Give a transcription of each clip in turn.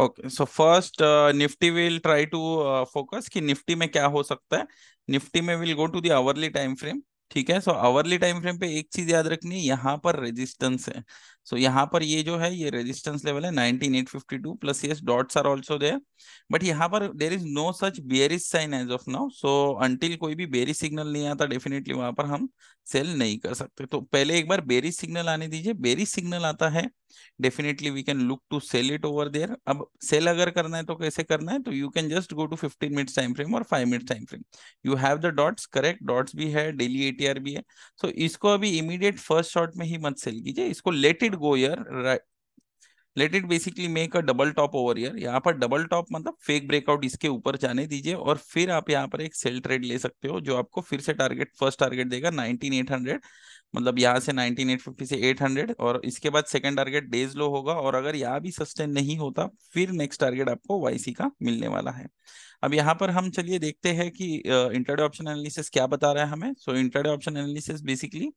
Okay so first Nifty will try to focus कि Nifty में क्या हो सकता है निफ्टी में will go to the hourly time frame ठीक है सो आवरली टाइम फ्रेम पे एक चीज याद रखनी है यहाँ पर रेजिस्टेंस है सो so, यहाँ पर ये जो है ये रेजिस्टेंस लेवल है 19852 plus yes dots are also there but यहाँ पर there is no such bearish sign as of now so until कोई भी बेरिस सिग्नल नहीं आता डेफिनेटली वहां पर हम सेल नहीं कर सकते तो पहले एक बार बेरिस सिग्नल आने दीजिए बेरिस सिग्नल आता है definitely we can look to sell it over there अब सेल अगर करना है तो कैसे करना है तो you can just go to fifteen minutes time frame और five minutes time frame you have the dots correct dots भी है डेली टीआर भी है सो so, इसको अभी इमीडिएट फर्स्ट शॉट में ही मत सेल कीजिए इसको let it go yeah right let it basically make a double top over here यहाँ पर डबल टॉप मतलब फेक ब्रेकआउट इसके ऊपर जाने दीजिए और फिर आप यहाँ पर एक सेल ट्रेड ले सकते हो जो आपको फिर से टारगेट फर्स्ट टारगेट देगा 19800 मतलब यहाँ से 19850 से 800 और इसके बाद सेकंड टारगेट डेज लो होगा और अगर यहाँ भी सस्टेन नहीं होता फिर नेक्स्ट टारगेट आपको वाईसी का मिलने वाला है अब यहाँ पर हम चलिए देखते हैं कि इंटरडे ऑप्शन एनालिसिस क्या बता रहा है हमें so intraday option analysis basically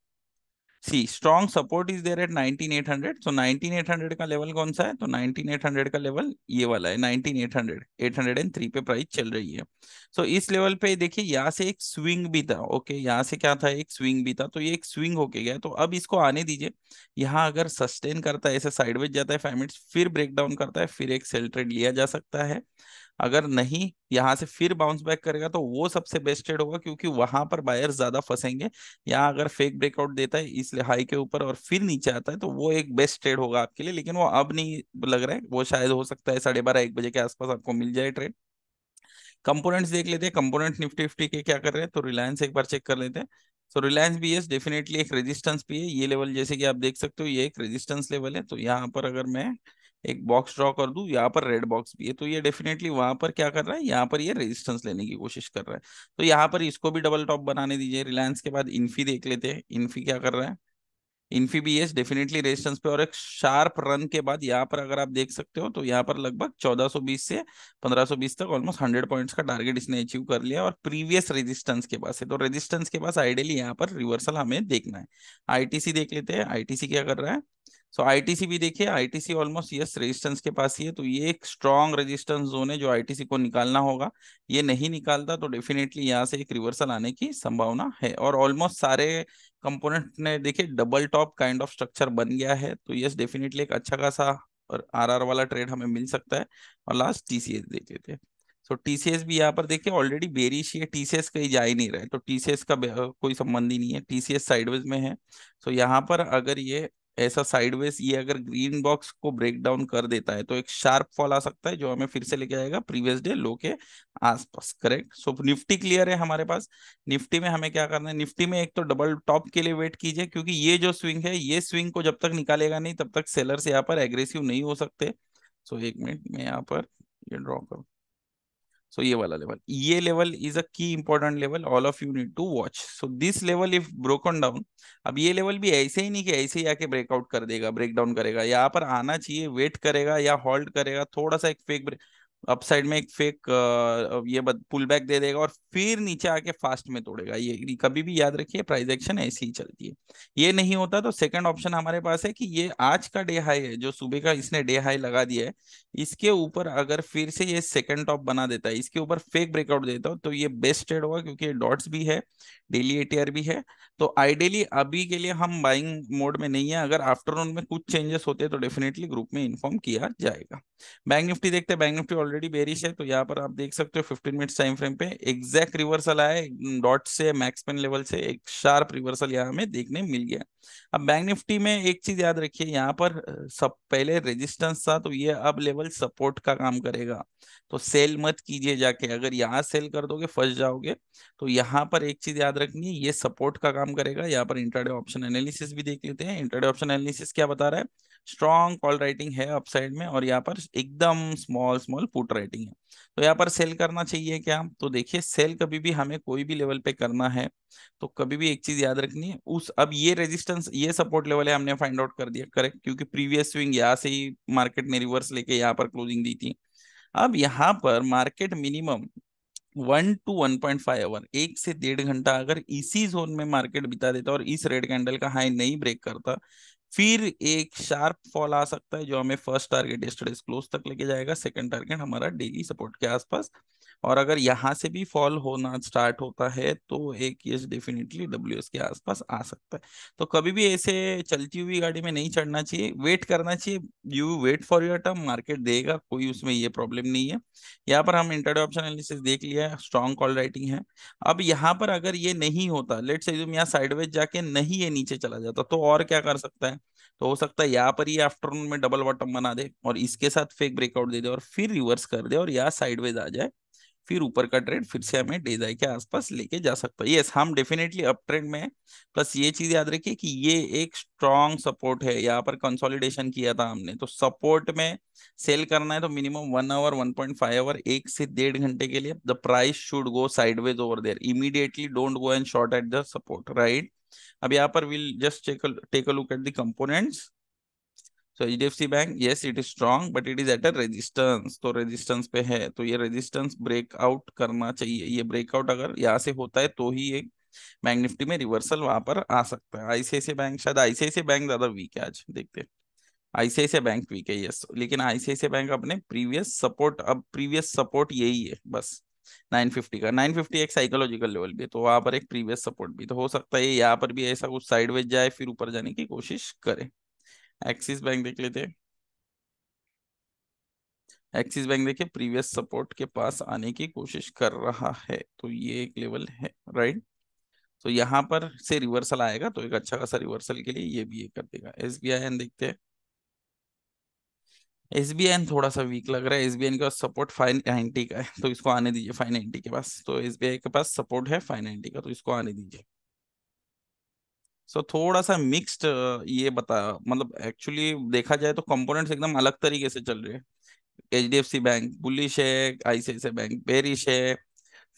see strong support is there at 19800 so at 19800 का लेवल कौन सा है तो 19800 का लेवल ये वाला है 19800 803 पे प्राइस चल रही है सो so इस लेवल पे देखिए यहाँ से एक स्विंग भी था ओके okay? यहाँ से क्या था एक स्विंग भी था तो ये एक स्विंग होके गया तो अब इसको आने दीजिए यहाँ अगर सस्टेन करता है ऐसे साइडवेज जाता है फाइव मिनट्स फिर डाउन करता है फिर एक सेल ट्रेड लिया जा सकता है अगर नहीं यहाँ से फिर बाउंस बैक करेगा तो वो सबसे बेस्ट ट्रेड होगा क्योंकि वहां पर बायर्स ज्यादा फंसेंगे यहाँ अगर फेक ब्रेकआउट देता है इसलिए हाई के ऊपर और फिर नीचे आता है तो वो एक बेस्ट ट्रेड होगा आपके लिए लेकिन वो अब नहीं लग रहा है वो शायद हो सकता है साढ़े बारह एक बजे के आसपास आपको मिल जाए ट्रेड कंपोनेंट्स देख लेते हैं कंपोनेंट निफ्टी फिफ्टी के क्या कर रहे हैं तो रिलायंस एक बार चेक कर लेते हैं तो रिलायंस भी एस डेफिनेटली एक रेजिस्टेंस भी है ये लेवल जैसे कि आप देख सकते हो ये एक रेजिस्टेंस लेवल है तो यहाँ पर अगर मैं एक बॉक्स ड्रॉ कर दू यहाँ पर रेड बॉक्स भी है तो ये डेफिनेटली वहां पर क्या कर रहा है यहाँ पर ये रेजिस्टेंस लेने की कोशिश कर रहा है तो यहाँ पर इसको भी डबल टॉप बनाने दीजिए रिलायंस के बाद इन्फी देख लेते हैं इन्फी क्या कर रहा है इन्फी भी डेफिनेटली रेजिस्टेंस पे और एक शार्प रन के बाद यहाँ पर अगर आप देख सकते हो तो यहाँ पर लगभग 1420 से 1520 तक ऑलमोस्ट 100 पॉइंट्स का टारगेट इसने अचीव कर लिया और प्रीवियस रेजिस्टेंस के पास है तो रेजिस्टेंस के पास आइडियली यहाँ पर रिवर्सल हमें देखना है आईटीसी देख लेते हैं आईटीसी क्या कर रहा है सो आईटीसी भी देखिए आईटीसी ऑलमोस्ट यस रेजिस्टेंस के पास ही है तो ये एक स्ट्रांग रेजिस्टेंस जोन है जो आईटीसी को निकालना होगा ये नहीं निकालता तो डेफिनेटली यहाँ से एक रिवर्सल आने की संभावना है और ऑलमोस्ट सारे कंपोनेंट ने देखिए double top kind of structure बन गया है तो यस डेफिनेटली एक अच्छा खासा और आर वाला ट्रेड हमें मिल सकता है और लास्ट टीसीएस देख लेते हैं सो टीसीएस भी यहाँ पर देखिए ऑलरेडी बेरिश है टीसीएस कहीं जा ही नहीं रहा है तो टीसीएस का कोई संबंध ही नहीं है टीसीएस साइडवेज में है सो so, यहाँ पर अगर ये ऐसा साइडवेज ये अगर ग्रीन बॉक्स को ब्रेक डाउन कर देता है तो एक शार्प फॉल आ सकता है जो हमें फिर से लेके आएगा प्रीवियस डे लो के आसपास करेक्ट सो निफ्टी क्लियर है हमारे पास निफ्टी में हमें क्या करना है निफ्टी में एक तो डबल टॉप के लिए वेट कीजिए क्योंकि ये जो स्विंग है ये स्विंग को जब तक निकालेगा नहीं तब तक सेलर से यहाँ पर एग्रेसिव नहीं हो सकते सो so, एक मिनट में यहाँ पर ये ड्रॉ करूँ सो ये वाला लेवल ये level is a key important level all of you need to watch so this level if broken down अब ये लेवल भी ऐसे ही नहीं कि ऐसे ही आके ब्रेकआउट कर देगा ब्रेक डाउन करेगा यहाँ पर आना चाहिए वेट करेगा या हॉल्ट करेगा थोड़ा सा एक फेक ब्रेक अपसाइड में एक फेक ये पुल बैक दे देगा और फिर नीचे आके फास्ट में तोड़ेगा ये कभी भी याद रखिए प्राइस एक्शन ऐसी ही चलती है ये नहीं होता तो सेकंड ऑप्शन हमारे पास है कि ये आज का डे हाई है जो सुबह का इसने डे हाई लगा दिया है इसके ऊपर अगर फिर से ये सेकंड टॉप बना देता है इसके ऊपर फेक ब्रेकआउट देता हो तो ये बेस्ट ट्रेड होगा क्योंकि डॉट्स भी है डेली एटीआर भी है तो आइडियली अभी के लिए हम बाइंग मोड में नहीं है अगर आफ्टरनून में कुछ चेंजेस होते हैं तो डेफिनेटली ग्रुप में इन्फॉर्म किया जाएगा बैंक निफ्टी देखते हैं बैंक निफ्टी ऑलरेडी बेरिश है तो यहाँ पर आप देख सकते हो 15 मिनट्स टाइम फ्रेम पे एग्जैक्ट रिवर्सल आया डॉट से मैक्सपेन लेवल से एक शार्प रिवर्सल यहाँ हमें देखने मिल गया अब बैंक निफ्टी में एक चीज याद रखिए यहाँ पर सब पहले रेजिस्टेंस था तो ये अब लेवल सपोर्ट का काम करेगा तो सेल मत कीजिए जाके अगर यहाँ सेल कर दोगे फंस जाओगे तो यहाँ पर एक चीज याद रखनी है ये सपोर्ट का काम करेगा यहाँ पर इंटरडे ऑप्शन एनालिसिस भी देख लेते हैं इंटरडे ऑप्शन एनालिसिस क्या बता रहा है स्ट्रॉन्ग कॉल राइटिंग है अपसाइड में और यहाँ पर एकदम स्मॉल स्मॉल पुट राइटिंग है तो यहाँ पर सेल करना चाहिए क्या तो देखिए सेल कभी भी हमें कोई भी लेवल पे करना है तो कभी भी एक चीज याद रखनी है उस अब ये रेजिस्टेंस ये सपोर्ट लेवल है हमने फाइंड आउट कर दिया करेक्ट क्योंकि प्रीवियस स्विंग यहाँ से ही मार्केट ने रिवर्स लेके यहाँ पर क्लोजिंग दी थी अब यहाँ पर market minimum one to one point five hour एक से डेढ़ घंटा अगर इसी जोन में मार्केट बिता देता और इस रेड कैंडल का हाई नहीं ब्रेक करता फिर एक शार्प फॉल आ सकता है जो हमें फर्स्ट टारगेट क्लोज तक लेके जाएगा सेकंड टारगेट हमारा डेली सपोर्ट के आसपास और अगर यहाँ से भी फॉल होना स्टार्ट होता है तो एक ये डेफिनेटली डब्ल्यू के आसपास आ सकता है तो कभी भी ऐसे चलती हुई गाड़ी में नहीं चढ़ना चाहिए वेट करना चाहिए you wait for your term market देगा कोई उसमें ये प्रॉब्लम नहीं है यहाँ पर हम इंटरडे ऑप्शन एनालिसिस देख लिया है स्ट्रॉन्ग कॉल राइटिंग है अब यहाँ पर अगर ये नहीं होता लेट से यहाँ साइडवेज जाके नहीं ये नीचे चला जाता तो और क्या कर सकता है तो हो सकता है यहाँ पर ये आफ्टरनून में डबल बॉटम बना दे और इसके साथ फेक ब्रेकआउट दे दे और फिर रिवर्स कर दे और यहाँ साइडवेज आ जाए फिर ऊपर का ट्रेंड फिर से हमें डेज आई के आसपास लेके जा सकता है यस हम डेफिनेटली अप ट्रेंड में प्लस ये चीज याद रखिए कि ये एक स्ट्रॉन्ग सपोर्ट है यहाँ पर कंसोलिडेशन किया था हमने तो सपोर्ट में सेल करना है तो minimum one hour one point five hour एक से डेढ़ घंटे के लिए the price should go sideways over there immediately don't go and short at the support right अब यहाँ पर will just take take a look at the components तो H bank yes it is strong but it is at a resistance तो resistance पे है तो ये resistance breakout करना चाहिए ये ब्रेकआउट अगर यहाँ से होता है तो ही एक बैंक निफ्टी में रिवर्सल वहां पर आ सकता है आईसीआईसी बैंक शायद आईसीआईसी बैंक ज्यादा वीक है आज देखते हैं आईसीआईसी बैंक वीक है यस लेकिन आईसीआईसी बैंक अपने प्रीवियस सपोर्ट अब प्रीवियस सपोर्ट यही है बस 950 का 950 एक साइकोलॉजिकल लेवल भी है तो वहां पर एक प्रीवियस सपोर्ट भी तो हो सकता है यहाँ पर भी ऐसा कुछ साइडवेज जाए फिर ऊपर जाने की कोशिश करे एक्सिस बैंक देख लेते हैं एक्सिस बैंक देखिए प्रीवियस सपोर्ट के पास आने की कोशिश कर रहा है तो ये एक लेवल है राइट तो यहाँ पर से रिवर्सल आएगा तो एक अच्छा खासा रिवर्सल के लिए ये भी ये कर देगा एस बी आई एन देखते हैं एस बी आई एन थोड़ा सा वीक लग रहा है एस बी आई का सपोर्ट फाइव नाइनटी का है तो इसको आने दीजिए फाइव नाइनटी के पास तो एस बी आई के पास सपोर्ट है फाइव नाइनटी का तो इसको आने दीजिए सो so, थोड़ा सा मिक्स्ड ये बता मतलब एक्चुअली देखा जाए तो कंपोनेंट्स एकदम अलग तरीके से चल रहे हैं H D F C bank bullish है आईसीआईसी बैंक बेरिश है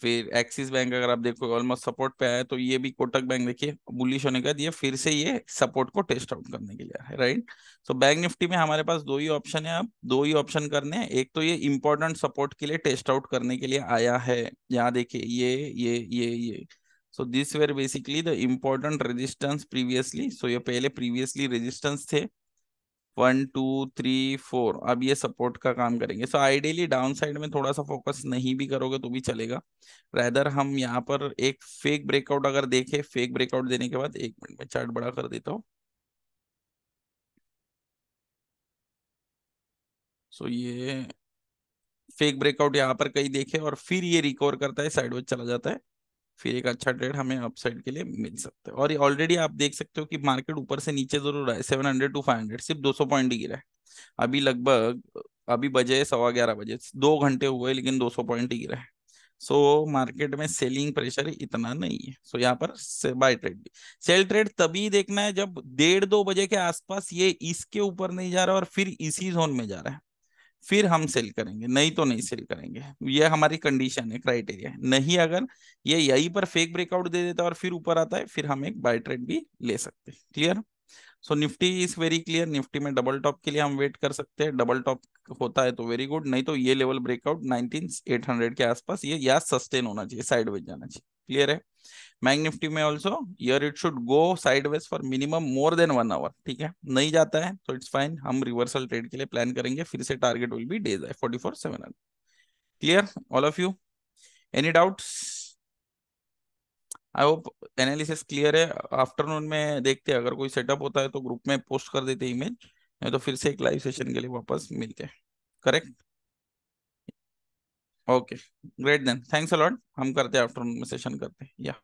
फिर एक्सिस बैंक अगर आप देखो ऑलमोस्ट सपोर्ट पे आया तो ये भी कोटक बैंक देखिए बुलिश होने का दिया फिर से ये सपोर्ट को टेस्ट आउट करने के लिए है राइट सो बैंक निफ्टी में हमारे पास दो ही ऑप्शन है अब दो ही ऑप्शन करने हैं एक तो ये इंपॉर्टेंट सपोर्ट के लिए टेस्ट आउट करने के लिए आया है यहाँ देखिए ये ये ये ये so this were basically the important resistance previously so ये पहले प्रीवियसली रेजिस्टेंस थे वन टू थ्री फोर अब ये सपोर्ट का काम करेंगे सो आइडियली डाउन साइड में थोड़ा सा फोकस नहीं भी करोगे तो भी चलेगा रैदर हम यहाँ पर एक फेक ब्रेकआउट अगर देखे फेक ब्रेकआउट देने के बाद एक मिनट में चार्ट बड़ा कर देता हूँ सो ये फेक ब्रेकआउट यहाँ पर कहीं देखे और फिर ये रिकवर करता है साइडवेज चला जाता है फिर एक अच्छा ट्रेड हमें अपसाइड के लिए मिल सकता है और ये ऑलरेडी आप देख सकते हो कि मार्केट ऊपर से नीचे जरूर है seven hundred to five hundred सिर्फ दो सौ पॉइंट ही गिरा है अभी लगभग अभी बजे सवा ग्यारह बजे दो घंटे हुए लेकिन दो सौ पॉइंट ही गिरा है सो so, मार्केट में सेलिंग प्रेशर इतना नहीं है सो so, यहाँ पर से बाय ट्रेड भी सेल ट्रेड तभी देखना है जब डेढ़ दो बजे के आसपास ये इसके ऊपर नहीं जा रहा और फिर इसी जोन में जा रहा है फिर हम सेल करेंगे नहीं तो नहीं सेल करेंगे ये हमारी कंडीशन है क्राइटेरिया है नहीं अगर ये यही पर फेक ब्रेकआउट दे देता है और फिर ऊपर आता है फिर हम एक बाय ट्रेड भी ले सकते हैं clear so Nifty is very clear Nifty में डबल टॉप के लिए हम वेट कर सकते हैं डबल टॉप होता है तो वेरी गुड नहीं तो ये level breakout nineteen eight hundred के आसपास ये या सस्टेन होना चाहिए साइड जाना चाहिए क्लियर है बैंक निफ्टी में also yeah it should go sideways for minimum more than one hour ठीक है नहीं जाता है तो इट्स फाइन हम रिवर्सल ट्रेड के लिए प्लान करेंगे फिर से target will be days forty four seven hundred clear all of you any doubts I hope analysis clear है आफ्टरनून में देखते हैं अगर कोई सेटअप होता है तो ग्रुप में पोस्ट कर देते इमेज नहीं तो फिर से एक लाइव सेशन के लिए वापस मिलते हैं correct okay great then thanks a lot हम करते हैं आफ्टरनून में सेशन करते हैं या